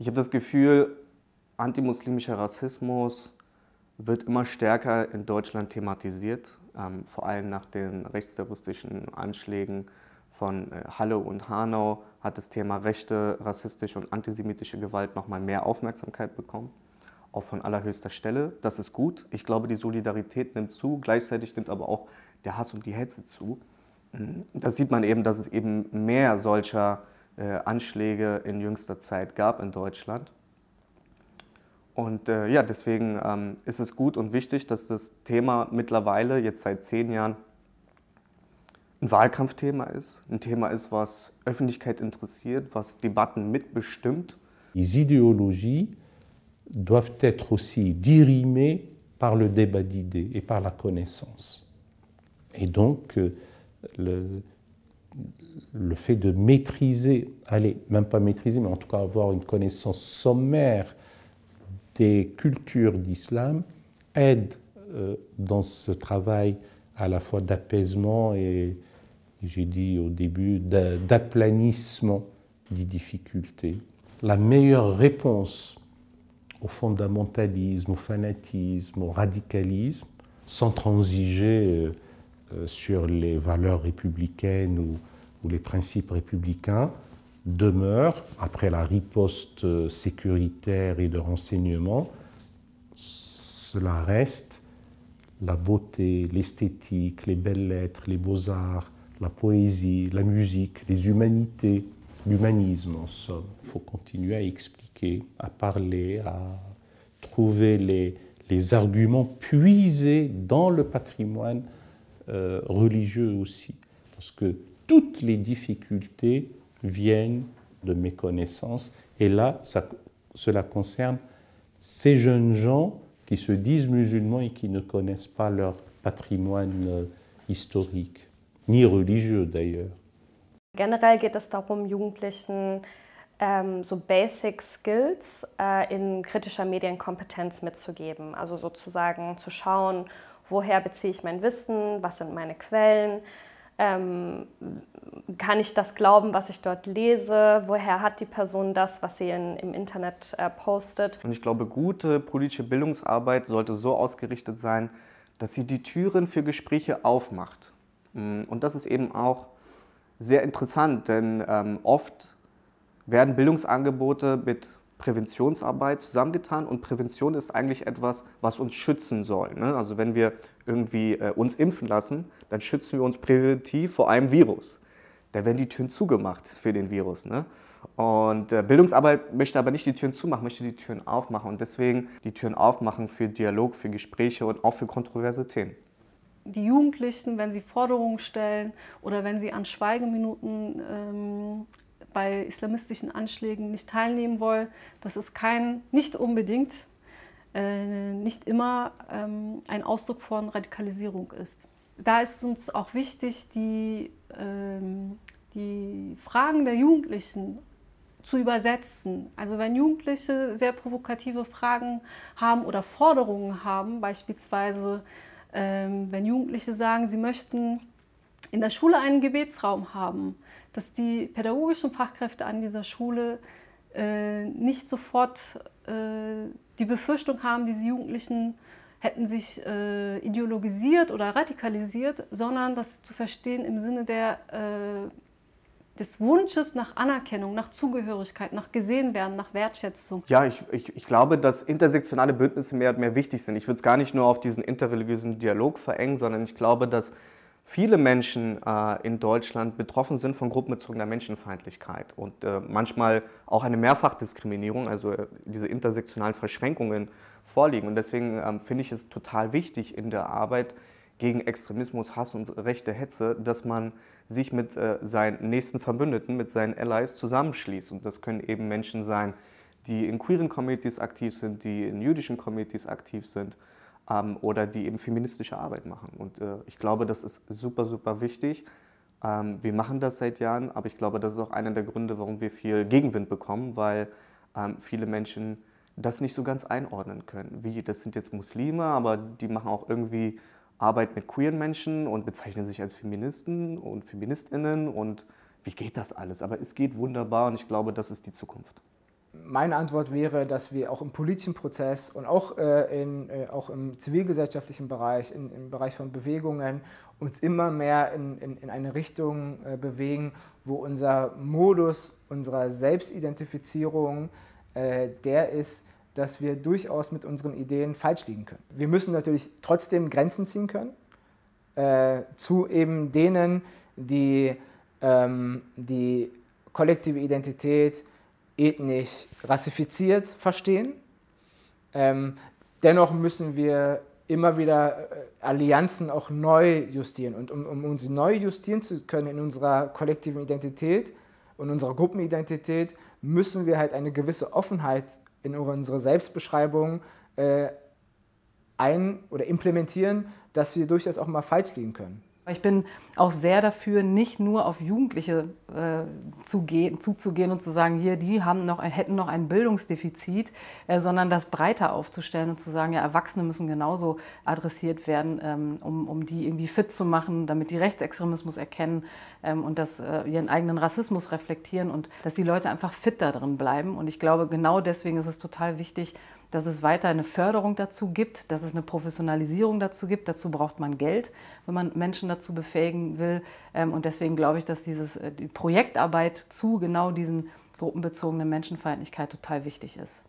Ich habe das Gefühl, antimuslimischer Rassismus wird immer stärker in Deutschland thematisiert, ähm, vor allem nach den rechtsterroristischen Anschlägen von äh, Halle und Hanau hat das Thema rechte, rassistische und antisemitische Gewalt nochmal mehr Aufmerksamkeit bekommen, auch von allerhöchster Stelle. Das ist gut. Ich glaube, die Solidarität nimmt zu, gleichzeitig nimmt aber auch der Hass und die Hetze zu. Mm, da sieht man eben, dass es eben mehr solcher äh, Anschläge in jüngster Zeit gab in Deutschland. Und äh, ja, deswegen ähm, ist es gut und wichtig, dass das Thema mittlerweile jetzt seit zehn Jahren ein Wahlkampfthema ist, ein Thema ist, was Öffentlichkeit interessiert, was Debatten mitbestimmt. Les idéologies doivent être aussi dirimées par le débat d'idées et par la connaissance. Et donc, euh, le, le fait de maîtriser, allez, même pas maîtriser, mais en tout cas avoir une connaissance sommaire des cultures d'islam aide euh, dans ce travail à la fois d'apaisement et, j'ai dit au début, d'aplanissement des difficultés. La meilleure réponse au fondamentalisme, au fanatisme, au radicalisme, sans transiger. Euh, euh, sur les valeurs républicaines ou, les principes républicains demeurent, après la riposte euh, sécuritaire et de renseignement, cela reste la beauté, l'esthétique, les belles lettres, les beaux-arts, la poésie, la musique, les humanités, l'humanisme en somme. Il faut continuer à expliquer, à parler, à trouver les arguments puisés dans le patrimoine euh, religieux aussi. Parce que toutes les difficultés viennent de mes connaissances Et là, cela concerne ces jeunes gens qui se disent musulmans et qui ne connaissent pas leur patrimoine euh, historique, ni religieux d'ailleurs. Generell geht es darum, Jugendlichen ähm, so Basic Skills äh, in kritischer Medienkompetenz mitzugeben. Also sozusagen zu schauen, woher beziehe ich mein Wissen, was sind meine Quellen, ähm, kann ich das glauben, was ich dort lese? Woher hat die Person das, was sie in, im Internet äh, postet? Und ich glaube, gute politische Bildungsarbeit sollte so ausgerichtet sein, dass sie die Türen für Gespräche aufmacht. Mm, und das ist eben auch sehr interessant, denn ähm, oft werden Bildungsangebote mit Präventionsarbeit zusammengetan und Prävention ist eigentlich etwas, was uns schützen soll. Ne? Also wenn wir irgendwie äh, uns impfen lassen, dann schützen wir uns präventiv vor einem Virus. Da werden die Türen zugemacht für den Virus. Ne? Und äh, Bildungsarbeit möchte aber nicht die Türen zumachen, möchte die Türen aufmachen und deswegen die Türen aufmachen für Dialog, für Gespräche und auch für kontroverse Themen die Jugendlichen, wenn sie Forderungen stellen oder wenn sie an Schweigeminuten ähm, bei islamistischen Anschlägen nicht teilnehmen wollen. Das ist kein, nicht unbedingt, äh, nicht immer ähm, ein Ausdruck von Radikalisierung ist. Da ist uns auch wichtig, die, ähm, die Fragen der Jugendlichen zu übersetzen. Also wenn Jugendliche sehr provokative Fragen haben oder Forderungen haben, beispielsweise ähm, wenn Jugendliche sagen, sie möchten in der Schule einen Gebetsraum haben, dass die pädagogischen Fachkräfte an dieser Schule äh, nicht sofort äh, die Befürchtung haben, diese Jugendlichen hätten sich äh, ideologisiert oder radikalisiert, sondern das zu verstehen im Sinne der, äh, des Wunsches nach Anerkennung, nach Zugehörigkeit, nach gesehen werden, nach Wertschätzung. Ja, ich, ich, ich glaube, dass intersektionale Bündnisse mehr und mehr wichtig sind. Ich würde es gar nicht nur auf diesen interreligiösen Dialog verengen, sondern ich glaube, dass viele Menschen äh, in Deutschland betroffen sind von gruppenbezogener Menschenfeindlichkeit und äh, manchmal auch eine Mehrfachdiskriminierung, also äh, diese intersektionalen Verschränkungen vorliegen. Und deswegen ähm, finde ich es total wichtig in der Arbeit gegen Extremismus, Hass und rechte Hetze, dass man sich mit äh, seinen nächsten Verbündeten, mit seinen Allies zusammenschließt. Und das können eben Menschen sein, die in queeren Communities aktiv sind, die in jüdischen Communities aktiv sind, ähm, oder die eben feministische Arbeit machen. Und äh, ich glaube, das ist super, super wichtig. Ähm, wir machen das seit Jahren, aber ich glaube, das ist auch einer der Gründe, warum wir viel Gegenwind bekommen, weil ähm, viele Menschen das nicht so ganz einordnen können. Wie, das sind jetzt Muslime, aber die machen auch irgendwie Arbeit mit queeren Menschen und bezeichnen sich als Feministen und Feministinnen und wie geht das alles? Aber es geht wunderbar und ich glaube, das ist die Zukunft meine Antwort wäre, dass wir auch im politischen Prozess und auch, äh, in, äh, auch im zivilgesellschaftlichen Bereich, in, im Bereich von Bewegungen, uns immer mehr in, in, in eine Richtung äh, bewegen, wo unser Modus unserer Selbstidentifizierung äh, der ist, dass wir durchaus mit unseren Ideen falsch liegen können. Wir müssen natürlich trotzdem Grenzen ziehen können äh, zu eben denen, die ähm, die kollektive Identität, ethnisch rassifiziert verstehen. Ähm, dennoch müssen wir immer wieder äh, Allianzen auch neu justieren. Und um, um uns neu justieren zu können in unserer kollektiven Identität und unserer Gruppenidentität, müssen wir halt eine gewisse Offenheit in unsere Selbstbeschreibung äh, ein- oder implementieren, dass wir durchaus auch mal falsch liegen können. Ich bin auch sehr dafür, nicht nur auf Jugendliche äh, zu gehen, zuzugehen und zu sagen, hier, die haben noch, hätten noch ein Bildungsdefizit, äh, sondern das breiter aufzustellen und zu sagen, ja, Erwachsene müssen genauso adressiert werden, ähm, um, um die irgendwie fit zu machen, damit die Rechtsextremismus erkennen ähm, und das, äh, ihren eigenen Rassismus reflektieren und dass die Leute einfach fit da drin bleiben. Und ich glaube, genau deswegen ist es total wichtig, dass es weiter eine Förderung dazu gibt, dass es eine Professionalisierung dazu gibt. Dazu braucht man Geld, wenn man Menschen dazu befähigen will. Ähm, und deswegen glaube ich, dass dieses, äh, die Projektarbeit zu genau diesen gruppenbezogenen Menschenfeindlichkeit total wichtig ist.